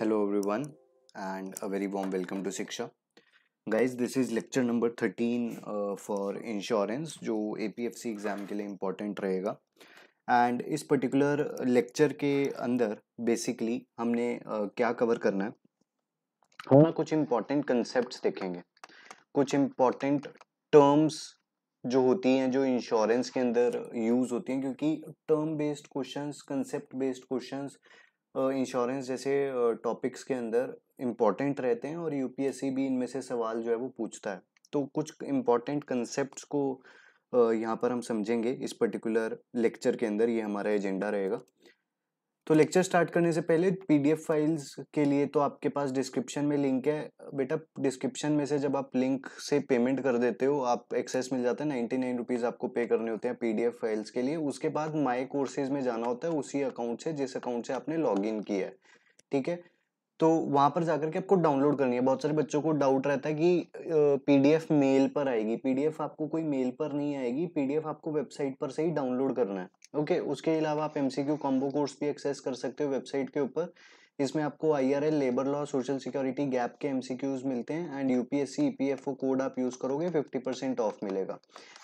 Hello everyone and a very warm welcome to shiksha guys this is lecture number 13 uh, for insurance जो APFC exam के लिए important रहेगा and इस particular lecture के अंदर basically हमने uh, क्या कवर करना है हम कुछ इम्पोर्टेंट कंसेप्ट देखेंगे कुछ इम्पोर्टेंट टर्म्स जो होती हैं जो इंश्योरेंस के अंदर यूज़ होती हैं क्योंकि term based questions concept based questions insurance जैसे टॉपिक्स के अंदर इम्पॉर्टेंट रहते हैं और यूपीएससी भी इनमें से सवाल जो है वो पूछता है तो कुछ इम्पॉर्टेंट कंसेप्ट को यहाँ पर हम समझेंगे इस पर्टिकुलर लेक्चर के अंदर ये हमारा एजेंडा रहेगा तो लेक्चर स्टार्ट करने से पहले पीडीएफ फाइल्स के लिए तो आपके पास डिस्क्रिप्शन में लिंक है बेटा डिस्क्रिप्शन में से जब आप लिंक से पेमेंट कर देते हो आप एक्सेस मिल जाता है नाइन्टी नाइन रुपीज़ आपको पे करने होते हैं पीडीएफ फाइल्स के लिए उसके बाद माई कोर्सेज में जाना होता है उसी अकाउंट से जिस अकाउंट से आपने लॉग इन किया है ठीक है तो वहाँ पर जाकर के आपको डाउनलोड करनी है बहुत सारे बच्चों को डाउट रहता है कि पीडीएफ मेल पर आएगी पीडीएफ आपको कोई मेल पर नहीं आएगी पीडीएफ आपको वेबसाइट पर से ही डाउनलोड करना है ओके okay, उसके अलावा आप एमसीक्यू कॉम्बो कोर्स भी एक्सेस कर सकते हो वेबसाइट के ऊपर इसमें आपको IRL labour law social security gap के एमसीक्यूज मिलते हैं एंड यूपीएससी ईपीएफओ कोड आप यूज़ करोगे 50 परसेंट ऑफ मिलेगा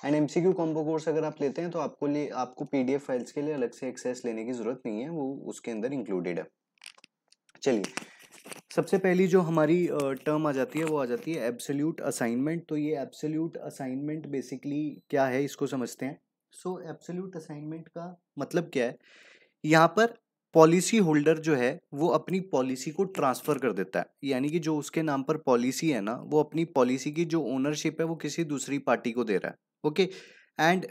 एंड एमसीक्यू कॉम्बो कोर्स अगर आप लेते हैं तो आपको लिए आपको पीडीएफ फाइल्स के लिए अलग से एक्सेस लेने की ज़रूरत नहीं है वो उसके अंदर इंक्लूडेड है चलिए सबसे पहली जो हमारी टर्म आ जाती है वो आ जाती है एब्सोल्यूट असाइनमेंट तो ये एब्सोल्यूट असाइनमेंट बेसिकली क्या है इसको समझते हैं सो एब्सोल्यूट असाइनमेंट का मतलब क्या है यहाँ पर पॉलिसी होल्डर जो है वो अपनी पॉलिसी को ट्रांसफ़र कर देता है यानी कि जो उसके नाम पर पॉलिसी है ना वो अपनी पॉलिसी की जो ओनरशिप है वो किसी दूसरी पार्टी को दे रहा है ओके एंड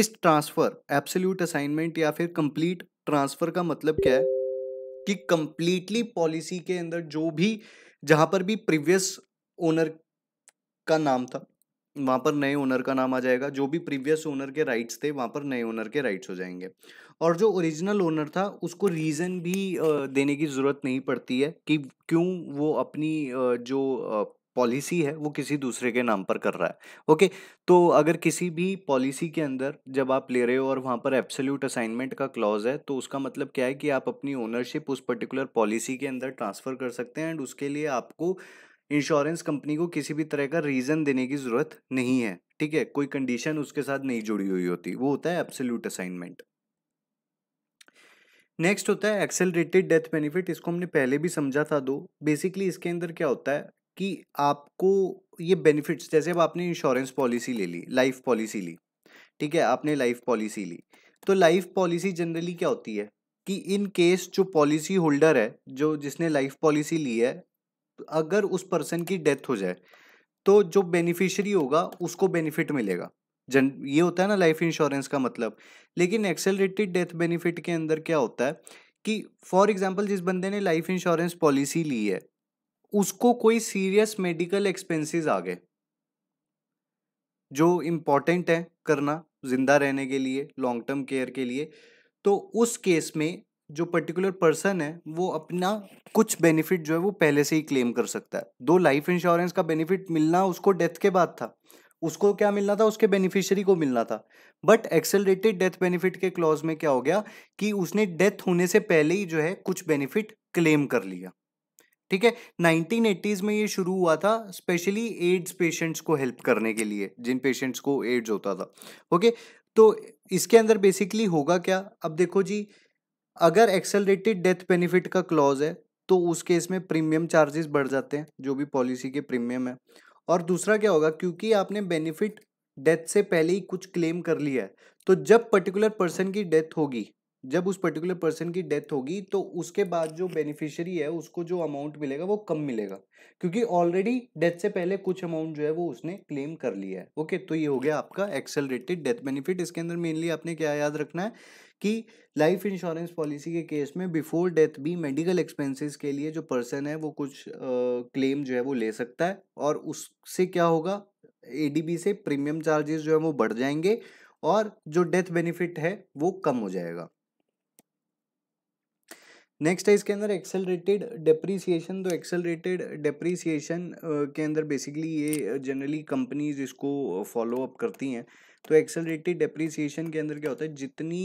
इस ट्रांसफ़र एब्सोल्यूट असाइनमेंट या फिर कंप्लीट ट्रांसफ़र का मतलब क्या है कि कंप्लीटली पॉलिसी के अंदर जो भी जहाँ पर भी प्रीवियस ओनर का नाम था वहाँ पर नए ओनर का नाम आ जाएगा जो भी प्रीवियस ओनर के राइट्स थे वहाँ पर नए ओनर के राइट्स हो जाएंगे और जो ओरिजिनल ओनर था उसको रीज़न भी देने की ज़रूरत नहीं पड़ती है कि क्यों वो अपनी जो पॉलिसी है वो किसी दूसरे के नाम पर कर रहा है ओके तो अगर किसी भी पॉलिसी के अंदर जब आप ले रहे हो और वहाँ पर एब्सोल्यूट असाइनमेंट का क्लॉज है तो उसका मतलब क्या है कि आप अपनी ओनरशिप उस पर्टिकुलर पॉलिसी के अंदर ट्रांसफ़र कर सकते हैं एंड उसके लिए आपको इंश्योरेंस कंपनी को किसी भी तरह का रीज़न देने की ज़रूरत नहीं है ठीक है कोई कंडीशन उसके साथ नहीं जुड़ी हुई होती वो होता है एब्सोल्यूट असाइनमेंट नेक्स्ट होता है एक्सेलरेटेड डेथ बेनिफिट इसको हमने पहले भी समझा था दो बेसिकली इसके अंदर क्या होता है कि आपको ये बेनिफिट्स जैसे अब आपने इंश्योरेंस पॉलिसी ले ली लाइफ पॉलिसी ली ठीक है आपने लाइफ पॉलिसी ली तो लाइफ पॉलिसी जनरली क्या होती है कि इन केस जो पॉलिसी होल्डर है जो जिसने लाइफ पॉलिसी ली है अगर उस पर्सन की डेथ हो जाए तो जो बेनिफिशियरी होगा उसको बेनिफिट मिलेगा जन ये होता है ना लाइफ इंश्योरेंस का मतलब लेकिन एक्सेलरेटेड डेथ बेनिफिट के अंदर क्या होता है कि फॉर एग्जाम्पल जिस बंदे ने लाइफ इंश्योरेंस पॉलिसी ली है उसको कोई सीरियस मेडिकल एक्सपेंसेस आ गए जो इम्पॉर्टेंट है करना जिंदा रहने के लिए लॉन्ग टर्म केयर के लिए तो उस केस में जो पर्टिकुलर पर्सन है वो अपना कुछ बेनिफिट जो है वो पहले से ही क्लेम कर सकता है दो लाइफ इंश्योरेंस का बेनिफिट मिलना उसको डेथ के बाद था उसको क्या मिलना था उसके बेनिफिशियरी को मिलना था बट एक्सेलरेटेड डेथ बेनिफिट के क्लॉज में क्या हो गया कि उसने डेथ होने से पहले ही जो है कुछ बेनिफिट क्लेम कर लिया ठीक है नाइनटीन एटीज में ये शुरू हुआ था स्पेशली एड्स पेशेंट्स को हेल्प करने के लिए जिन पेशेंट्स को एड्स होता था ओके तो इसके अंदर बेसिकली होगा क्या अब देखो जी अगर एक्सेलरेटेड डेथ बेनिफिट का क्लॉज है तो उस केस में प्रीमियम चार्जेस बढ़ जाते हैं जो भी पॉलिसी के प्रीमियम है और दूसरा क्या होगा क्योंकि आपने बेनिफिट डेथ से पहले ही कुछ क्लेम कर लिया है तो जब पर्टिकुलर पर्सन की डेथ होगी जब उस पर्टिकुलर पर्सन की डेथ होगी तो उसके बाद जो बेनिफिशियरी है उसको जो अमाउंट मिलेगा वो कम मिलेगा क्योंकि ऑलरेडी डेथ से पहले कुछ अमाउंट जो है वो उसने क्लेम कर लिया है ओके तो ये हो गया आपका एक्सेलरेटेड डेथ बेनिफिट इसके अंदर मेनली आपने क्या याद रखना है कि लाइफ इंश्योरेंस पॉलिसी के केस में बिफोर डेथ भी मेडिकल एक्सपेंसेस के लिए जो पर्सन है वो कुछ क्लेम जो है वो ले सकता है और उससे क्या होगा एडीबी से प्रीमियम चार्जेस जो है वो बढ़ जाएंगे और जो डेथ बेनिफिट है वो कम हो जाएगा नेक्स्ट है इसके अंदर एक्सेलरेटेड डेप्रीसिएशन तो एक्सेलरेटेड डेप्रीसिएशन के अंदर बेसिकली ये जनरली कंपनीज इसको फॉलो अप करती हैं तो एक्सेलरेटेड डेप्रीसिएशन के अंदर क्या होता है जितनी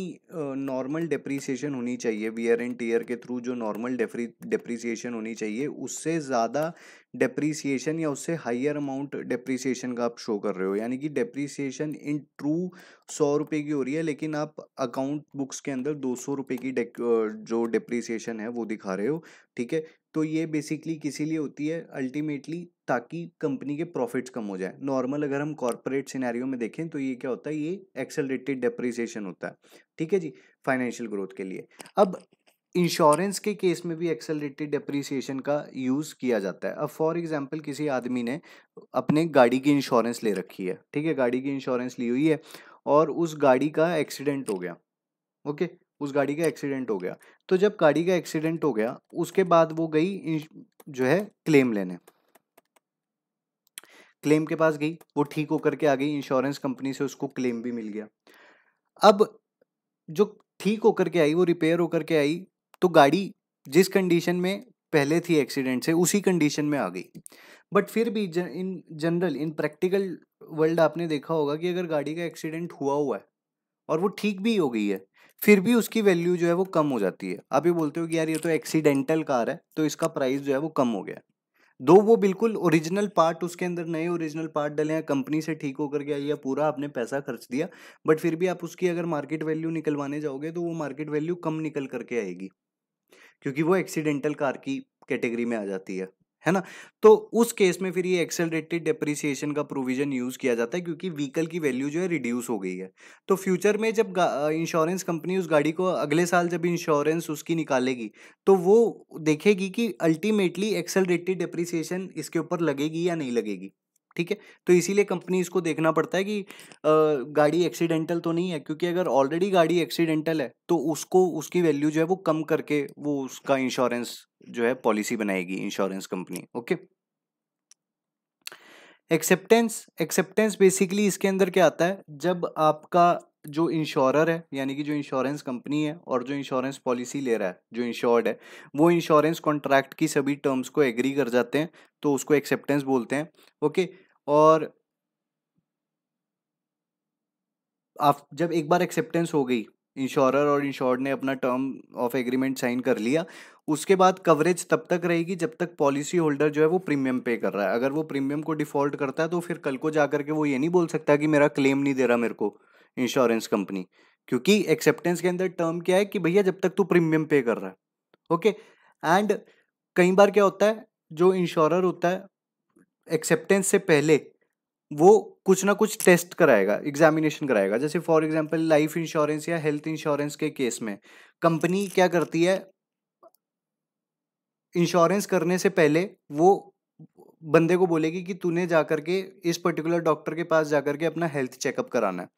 नॉर्मल डेप्रीसिएशन होनी चाहिए वीयर एंड टीयर के थ्रू जो नॉर्मल डेप्रीसिएशन होनी चाहिए उससे ज़्यादा डेप्रीसिएशन या उससे हाइयर अमाउंट डेप्रीसिएशन का आप शो कर रहे हो यानी कि डेप्रीसिएशन इन ट्रू सौ रुपये की हो रही है लेकिन आप अकाउंट बुक्स के अंदर दो सौ रुपये की जो डेप्रीसिएशन है वो दिखा रहे हो ठीक है तो ये बेसिकली किसी लिए होती है अल्टीमेटली ताकि कंपनी के प्रॉफिट्स कम हो जाए नॉर्मल अगर हम कॉरपोरेट सिनेरियो में देखें तो ये क्या होता है ये एक्सेलरेटेड डेप्रिसिएशन होता है ठीक है जी फाइनेंशियल ग्रोथ के लिए अब इंश्योरेंस के केस में भी एक्सेलरेटेड डिप्रिसिएशन का यूज़ किया जाता है अब फॉर एग्जांपल किसी आदमी ने अपने गाड़ी की इंश्योरेंस ले रखी है ठीक है गाड़ी की इंश्योरेंस ली हुई है और उस गाड़ी का एक्सीडेंट हो गया ओके उस गाड़ी का एक्सीडेंट हो गया तो जब गाड़ी का एक्सीडेंट हो गया उसके बाद वो गई जो है क्लेम लेने क्लेम के पास गई वो ठीक होकर के आ गई इंश्योरेंस कंपनी से उसको क्लेम भी मिल गया अब जो ठीक होकर के आई वो रिपेयर होकर के आई तो गाड़ी जिस कंडीशन में पहले थी एक्सीडेंट से उसी कंडीशन में आ गई बट फिर भी जन, in general in practical world आपने देखा होगा कि अगर गाड़ी का एक्सीडेंट हुआ हुआ है और वो ठीक भी हो गई है फिर भी उसकी वैल्यू जो है वो कम हो जाती है आप ये बोलते हो कि यार ये तो एक्सीडेंटल कार है तो इसका प्राइस जो है वो कम हो गया दो वो बिल्कुल ओरिजिनल पार्ट उसके अंदर नए ओरिजिनल पार्ट डले हैं कंपनी से ठीक होकर के आई है पूरा आपने पैसा खर्च दिया बट फिर भी आप उसकी अगर मार्केट वैल्यू निकलवाने जाओगे तो वो मार्केट वैल्यू कम निकल करके आएगी क्योंकि वो एक्सीडेंटल कार की कैटेगरी में आ जाती है है ना तो उस केस में फिर ये एक्सेलरेटेड डेप्रिसिएशन का प्रोविजन यूज़ किया जाता है क्योंकि व्हीकल की वैल्यू जो है रिड्यूस हो गई है तो फ्यूचर में जब इंश्योरेंस कंपनी उस गाड़ी को अगले साल जब इंश्योरेंस उसकी निकालेगी तो वो देखेगी कि अल्टीमेटली एक्सेलरेटेड डेप्रिसिएशन इसके ऊपर लगेगी या नहीं लगेगी ठीक है तो इसीलिए कंपनीज को देखना पड़ता है कि आ, गाड़ी एक्सीडेंटल तो नहीं है क्योंकि अगर ऑलरेडी गाड़ी एक्सीडेंटल है तो उसको उसकी वैल्यू जो है वो कम करके वो उसका इंश्योरेंस जो है पॉलिसी बनाएगी insurance company okay acceptance acceptance basically इसके अंदर क्या आता है जब आपका जो इंश्योरर है यानी कि जो इंश्योरेंस कंपनी है और जो इंश्योरेंस पॉलिसी ले रहा है जो इंश्योर्ड है वो इंश्योरेंस कॉन्ट्रैक्ट की सभी टर्म्स को एग्री कर जाते हैं तो उसको एक्सेप्टेंस बोलते हैं ओके okay? और आप जब एक बार एक्सेप्टेंस हो गई इंश्योरर और इंश्योर्ड ने अपना टर्म ऑफ एग्रीमेंट साइन कर लिया उसके बाद कवरेज तब तक रहेगी जब तक पॉलिसी होल्डर जो है वो प्रीमियम पे कर रहा है अगर वो प्रीमियम को डिफ़ॉल्ट करता है तो फिर कल को जा करके वो ये नहीं बोल सकता कि मेरा क्लेम नहीं दे रहा मेरे को इंश्योरेंस कंपनी क्योंकि एक्सेप्टेंस के अंदर टर्म क्या है कि भैया जब तक तू प्रीमियम पे कर रहा है ओके एंड कई बार क्या होता है जो इंश्योरर होता है एक्सेप्टेंस से पहले वो कुछ ना कुछ टेस्ट कराएगा एग्जामिनेशन कराएगा जैसे फॉर एग्जांपल लाइफ इंश्योरेंस या हेल्थ इंश्योरेंस के केस में कंपनी क्या करती है इंश्योरेंस करने से पहले वो बंदे को बोलेगी कि तूने जा करके के इस पर्टिकुलर डॉक्टर के पास जा करके के अपना हेल्थ चेकअप कराना है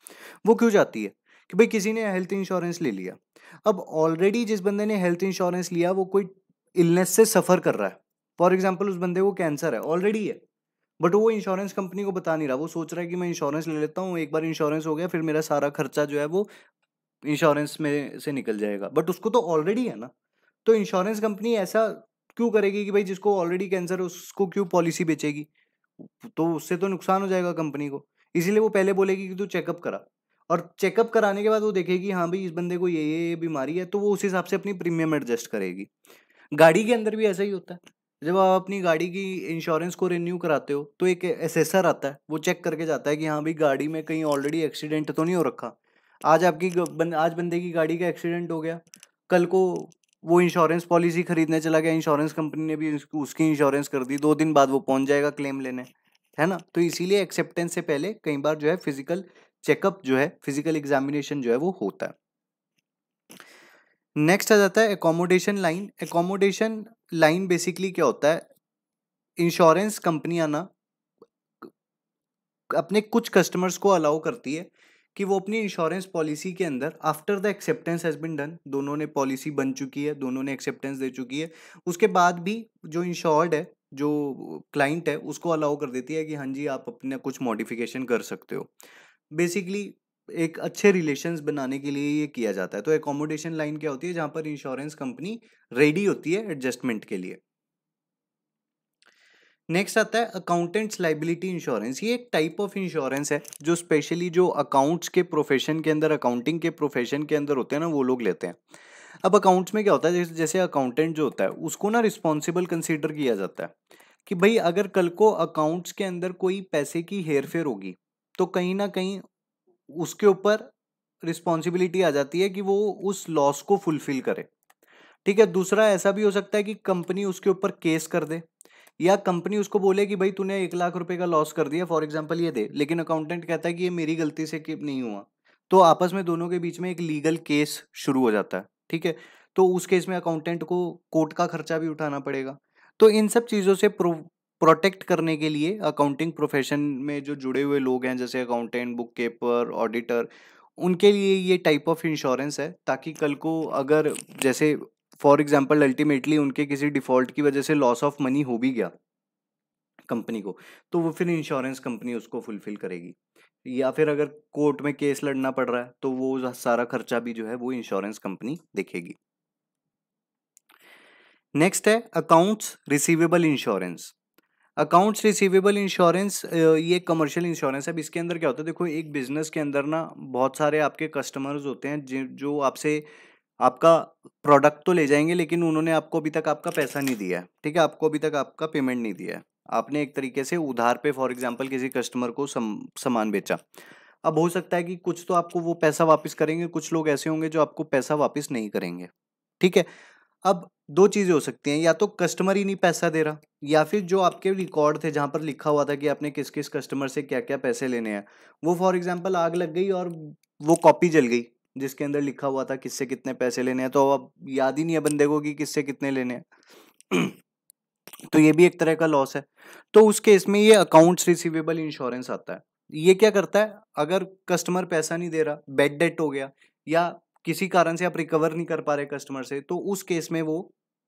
वो क्यों जाती है कि भाई किसी ने हेल्थ इंश्योरेंस ले लिया अब ऑलरेडी जिस बंदे ने हेल्थ इंश्योरेंस लिया वो कोई इलनेस से सफ़र कर रहा है फॉर एग्जाम्पल उस बंदे को कैंसर है ऑलरेडी है बट वो इंश्योरेंस कंपनी को बता नहीं रहा वो सोच रहा है कि मैं इंश्योरेंस ले लेता हूँ एक बार इंश्योरेंस हो गया फिर मेरा सारा खर्चा जो है वो इंश्योरेंस में से निकल जाएगा बट उसको तो ऑलरेडी है ना तो इंश्योरेंस कंपनी ऐसा क्यों करेगी कि भाई जिसको ऑलरेडी कैंसर है उसको क्यों पॉलिसी बेचेगी तो उससे तो नुकसान हो जाएगा कंपनी को इसीलिए वो पहले बोलेगी कि तू चेकअप करा और चेकअप कराने के बाद वो देखेगी हाँ भाई इस बंदे को ये ये बीमारी है तो वो उस हिसाब से अपनी प्रीमियम एडजस्ट करेगी गाड़ी के अंदर भी ऐसा ही होता है जब आप अपनी गाड़ी की इंश्योरेंस को रिन्यू कराते हो तो एक एसेसर आता है वो चेक करके जाता है कि हाँ भाई गाड़ी में कहीं ऑलरेडी एक्सीडेंट तो नहीं हो रखा आज आपकी बन, आज बंदे की गाड़ी का एक्सीडेंट हो गया कल को वो इंश्योरेंस पॉलिसी खरीदने चला गया इंश्योरेंस कंपनी ने भी उसकी इंश्योरेंस कर दी दो दिन बाद वो पहुंच जाएगा क्लेम लेने है ना तो इसीलिए एक्सेप्टेंस से पहले कई बार जो है फिजिकल चेकअप जो है फिजिकल एग्जामिनेशन जो है वो होता है नेक्स्ट आ जाता है accommodation line accommodation line basically क्या होता है इंश्योरेंस कंपनियां ना अपने कुछ कस्टमर्स को अलाउ करती है कि वो अपनी इंश्योरेंस पॉलिसी के अंदर after the acceptance has been done दोनों ने पॉलिसी बन चुकी है दोनों ने एक्सेप्टेंस दे चुकी है उसके बाद भी जो इंश्योर्ड है जो क्लाइंट है उसको अलाउ कर देती है कि हाँ जी आप अपना कुछ मॉडिफिकेशन कर सकते हो बेसिकली एक अच्छे रिलेशंस बनाने के लिए ये किया जाता है तो एकोमोडेशन लाइन क्या होती है जहां पर इंश्योरेंस कंपनी रेडी होती है एडजस्टमेंट के लिए नेक्स्ट आता है अकाउंटेंट्स लाइबिलिटी इंश्योरेंस ये एक टाइप ऑफ इंश्योरेंस है जो स्पेशली जो अकाउंट्स के प्रोफेशन के अंदर अकाउंटिंग के प्रोफेशन के अंदर होते हैं ना वो लोग लेते हैं अब अकाउंट्स में क्या होता है जैसे अकाउंटेंट जो होता है उसको ना रिस्पॉन्सिबल कंसिडर किया जाता है कि भाई अगर कल को अकाउंट्स के अंदर कोई पैसे की हेर फेर होगी तो कहीं ना कहीं उसके ऊपर रिस्पॉन्सिबिलिटी आ जाती है कि वो उस लॉस को फुलफिल करे ठीक है दूसरा ऐसा भी हो सकता है कि कंपनी उसके ऊपर केस कर दे या कंपनी उसको बोले कि भाई तूने एक लाख रुपए का लॉस कर दिया फॉर एग्जांपल ये दे लेकिन अकाउंटेंट कहता है कि ये मेरी गलती से नहीं हुआ तो आपस में दोनों के बीच में एक लीगल केस शुरू हो जाता है ठीक है तो उस केस में अकाउंटेंट को कोर्ट का खर्चा भी उठाना पड़ेगा तो इन सब चीज़ों से प्रोटेक्ट करने के लिए अकाउंटिंग प्रोफेशन में जो जुड़े हुए लोग हैं जैसे अकाउंटेंट बुक कीपर ऑडिटर उनके लिए ये टाइप ऑफ इंश्योरेंस है ताकि कल को अगर जैसे फॉर एग्जाम्पल अल्टीमेटली उनके किसी डिफॉल्ट की वजह से लॉस ऑफ मनी हो भी गया कंपनी को तो वो फिर इंश्योरेंस कंपनी उसको फुलफिल करेगी या फिर अगर कोर्ट में केस लड़ना पड़ रहा है तो वो सारा खर्चा भी जो है वो इंश्योरेंस कंपनी देखेगी नेक्स्ट है accounts receivable insurance accounts receivable insurance ये कमर्शियल इंश्योरेंस है अब इसके अंदर क्या होता है देखो एक बिजनेस के अंदर ना बहुत सारे आपके कस्टमर्स होते हैं जो आपसे आपका प्रोडक्ट तो ले जाएंगे लेकिन उन्होंने आपको अभी तक आपका पैसा नहीं दिया है ठीक है आपको अभी तक आपका पेमेंट नहीं दिया है आपने एक तरीके से उधार पे फॉर एग्जांपल किसी कस्टमर को सम, सामान बेचा अब हो सकता है कि कुछ तो आपको वो पैसा वापस करेंगे कुछ लोग ऐसे होंगे जो आपको पैसा वापस नहीं करेंगे ठीक है अब दो चीज़ें हो सकती हैं या तो कस्टमर ही नहीं पैसा दे रहा या फिर जो आपके रिकॉर्ड थे जहाँ पर लिखा हुआ था कि आपने किस किस कस्टमर से क्या क्या पैसे लेने हैं वो फॉर एग्जांपल आग लग गई और वो कॉपी जल गई जिसके अंदर लिखा हुआ था किससे कितने पैसे लेने हैं तो अब याद ही नहीं है बंदे को कि किससे कितने लेने हैं तो ये भी एक तरह का लॉस है तो उस केस में ये अकाउंट्स रिसीवेबल इंश्योरेंस आता है ये क्या करता है अगर कस्टमर पैसा नहीं दे रहा बैड डेट हो गया या किसी कारण से आप रिकवर नहीं कर पा रहे कस्टमर से तो उस केस में वो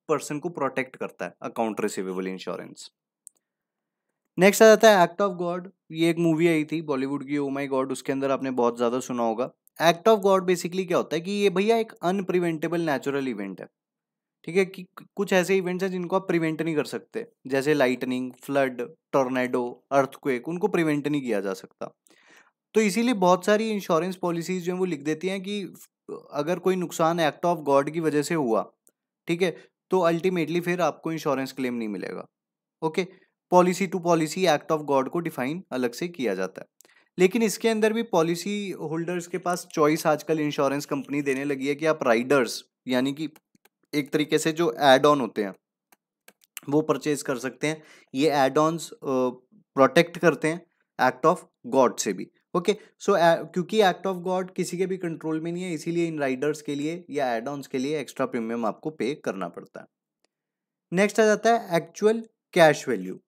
पर्सन को प्रोटेक्ट करता है अकाउंट रिसिवेबल इंश्योरेंस नेक्स्ट आ जाता है एक्ट ऑफ गॉड ये एक मूवी आई थी बॉलीवुड की ओ माई गॉड उसके अंदर आपने बहुत ज़्यादा सुना होगा एक्ट ऑफ गॉड बेसिकली क्या होता है कि ये भैया एक अनप्रिवेंटेबल नेचुरल इवेंट है ठीक है कि कुछ ऐसे इवेंट्स हैं जिनको आप प्रिवेंट नहीं कर सकते जैसे लाइटनिंग फ्लड टोर्नेडो अर्थक्वेक उनको प्रिवेंट नहीं किया जा सकता तो इसीलिए बहुत सारी इंश्योरेंस पॉलिसीज जो हैं वो लिख देती हैं कि अगर कोई नुकसान एक्ट ऑफ गॉड की वजह से हुआ ठीक है तो अल्टीमेटली फिर आपको इंश्योरेंस क्लेम नहीं मिलेगा okay policy to policy act of God को डिफाइन अलग से किया जाता है लेकिन इसके अंदर भी पॉलिसी होल्डर्स के पास चॉइस आजकल इंश्योरेंस कंपनी देने लगी है कि आप राइडर्स यानी कि एक तरीके से जो एड ऑन होते हैं वो परचेज कर सकते हैं ये एड ऑन्स प्रोटेक्ट करते हैं एक्ट ऑफ गॉड से भी ओके सो क्योंकि एक्ट ऑफ गॉड किसी के भी कंट्रोल में नहीं है इसीलिए इन राइडर्स के लिए या एड ऑन के लिए एक्स्ट्रा प्रीमियम आपको पे करना पड़ता है नेक्स्ट आ जाता है actual cash value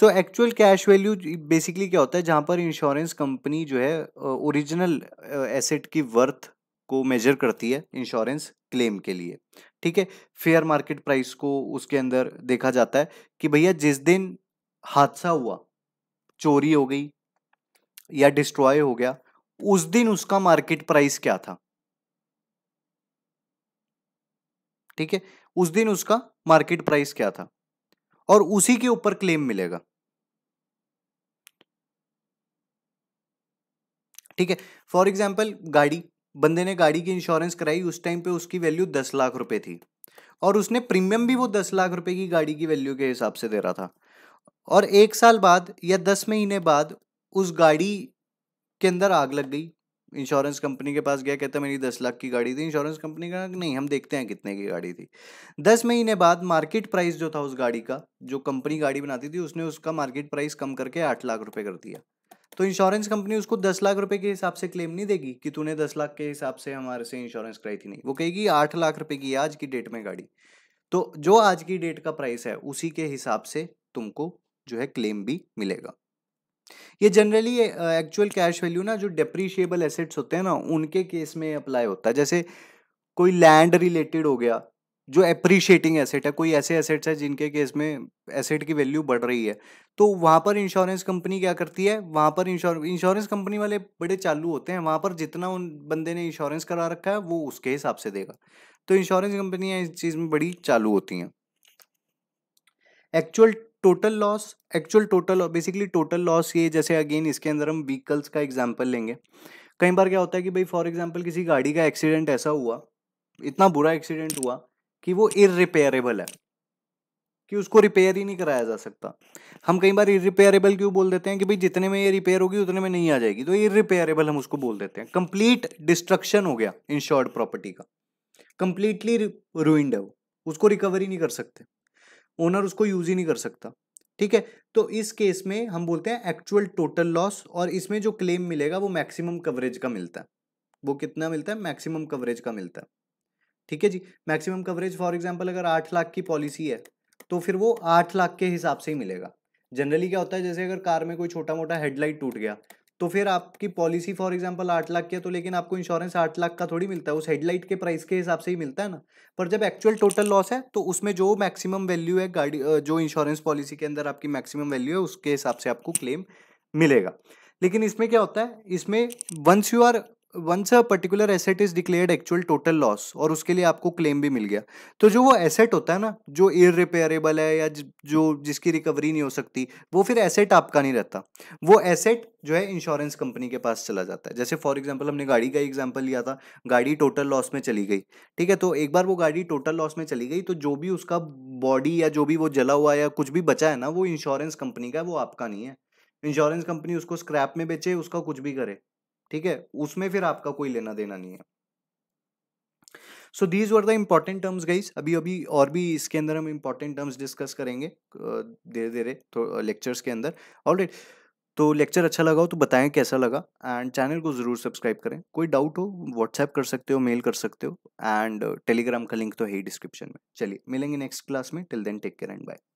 so actual cash value basically क्या होता है जहाँ पर इंश्योरेंस कंपनी जो है ओरिजिनल एसेट की वर्थ को मेजर करती है इंश्योरेंस क्लेम के लिए ठीक है फेयर मार्केट प्राइस को उसके अंदर देखा जाता है कि भैया जिस दिन हादसा हुआ चोरी हो गई या डिस्ट्रॉय हो गया उस दिन उसका मार्केट प्राइस क्या था ठीक है उस दिन उसका मार्केट प्राइस क्या था और उसी के ऊपर क्लेम मिलेगा ठीक है फॉर एग्जाम्पल गाड़ी बंदे ने गाड़ी की इंश्योरेंस कराई उस टाइम पे उसकी वैल्यू दस लाख रुपए थी और उसने प्रीमियम भी वो दस लाख रुपए की गाड़ी की वैल्यू के हिसाब से दे रहा था और एक साल बाद या दस महीने बाद उस गाड़ी के अंदर आग लग गई इंश्योरेंस कंपनी के पास गया कहता मेरी दस लाख की गाड़ी थी इंश्योरेंस कंपनी का नहीं हम देखते हैं कितने की गाड़ी थी दस महीने बाद मार्केट प्राइस जो था उस गाड़ी का जो कंपनी गाड़ी बनाती थी उसने उसका मार्केट प्राइस कम करके आठ लाख रुपए कर दिया तो इंश्योरेंस कंपनी उसको दस लाख रुपए के हिसाब से क्लेम नहीं देगी कि तूने दस लाख के हिसाब से हमारे से इंश्योरेंस कराई थी नहीं वो कहेगी आठ लाख रुपए की आज की डेट में गाड़ी तो जो आज की डेट का प्राइस है उसी के हिसाब से तुमको जो है क्लेम भी मिलेगा ये जनरली एक्चुअल कैश वैल्यू ना जो डिप्रीशियबल एसेट्स होते हैं ना उनके केस में अप्लाई होता है जैसे कोई लैंड रिलेटेड हो गया जो अप्रिशिएटिंग एसेट है कोई ऐसे एसेट्स है जिनके केस में एसेट की वैल्यू बढ़ रही है तो वहाँ पर इंश्योरेंस कंपनी क्या करती है वहाँ पर इंश्योरेंस इंश्योरेंस कंपनी वाले बड़े चालू होते हैं वहाँ पर जितना उन बंदे ने इंश्योरेंस करा रखा है वो उसके हिसाब से देगा तो इंश्योरेंस कंपनियाँ इस चीज़ में बड़ी चालू होती हैं actual total loss actual total basically total loss ये जैसे अगेन इसके अंदर हम व्हीकल्स का एग्जाम्पल लेंगे कई बार क्या होता है कि भाई फॉर एग्जाम्पल किसी गाड़ी का एक्सीडेंट ऐसा हुआ इतना बुरा एक्सीडेंट हुआ कि वो इरिपेयरेबल है कि उसको रिपेयर ही नहीं कराया जा सकता हम कई बार इरिपेयरेबल क्यों बोल देते हैं कि भाई जितने में ये रिपेयर होगी उतने में नहीं आ जाएगी तो इरिपेयरेबल हम उसको बोल देते हैं कंप्लीट डिस्ट्रक्शन हो गया इंश्योर्ड प्रॉपर्टी का कंप्लीटली रूइंड है वो उसको रिकवर ही नहीं कर सकते ओनर उसको यूज ही नहीं कर सकता ठीक है तो इस केस में हम बोलते हैं एक्चुअल टोटल लॉस और इसमें जो क्लेम मिलेगा वो मैक्सिमम कवरेज का मिलता है वो कितना मिलता है मैक्सिमम कवरेज का मिलता है ठीक है जी मैक्सिमम कवरेज फॉर एग्जांपल अगर आठ लाख की पॉलिसी है तो फिर वो आठ लाख के हिसाब से ही मिलेगा जनरली क्या होता है जैसे अगर कार में कोई छोटा मोटा हेडलाइट टूट गया तो फिर आपकी पॉलिसी फॉर एग्जांपल आठ लाख की है तो लेकिन आपको इंश्योरेंस आठ लाख का थोड़ी मिलता है उस हेडलाइट के प्राइस के हिसाब से ही मिलता है ना पर जब एक्चुअल टोटल लॉस है तो उसमें जो मैक्सिमम वैल्यू है गाड़ी जो इंश्योरेंस पॉलिसी के अंदर आपकी मैक्सिमम वैल्यू है उसके हिसाब से आपको क्लेम मिलेगा लेकिन इसमें क्या होता है इसमें once you are once a particular asset is declared actual total loss और उसके लिए आपको क्लेम भी मिल गया तो जो वो एसेट होता है ना जो इरिपेयरेबल है या जो जिसकी रिकवरी नहीं हो सकती वो फिर एसेट आपका नहीं रहता वो एसेट जो है इंश्योरेंस कंपनी के पास चला जाता है जैसे फॉर एग्जाम्पल हमने गाड़ी का एग्जाम्पल लिया था गाड़ी टोटल लॉस में चली गई ठीक है तो एक बार वो गाड़ी टोटल लॉस में चली गई तो जो भी उसका बॉडी या जो भी वो जला हुआ या कुछ भी बचा है ना वो इंश्योरेंस कंपनी का है वो आपका नहीं है इंश्योरेंस कंपनी उसको स्क्रैप में बेचे उसका कुछ भी करे ठीक है उसमें फिर आपका कोई लेना देना नहीं है so these were the important terms guys अभी अभी और भी इसके अंदर हम इम्पॉर्टेंट टर्म्स डिस्कस करेंगे धीरे धीरे तो लेक्चर्स के अंदर ऑलरेड right. तो लेक्चर अच्छा लगा हो तो बताएं कैसा लगा एंड चैनल को ज़रूर सब्सक्राइब करें कोई डाउट हो व्हाट्सएप कर सकते हो मेल कर सकते हो एंड टेलीग्राम का लिंक तो है ही डिस्क्रिप्शन में चलिए मिलेंगे नेक्स्ट क्लास में till then take care and bye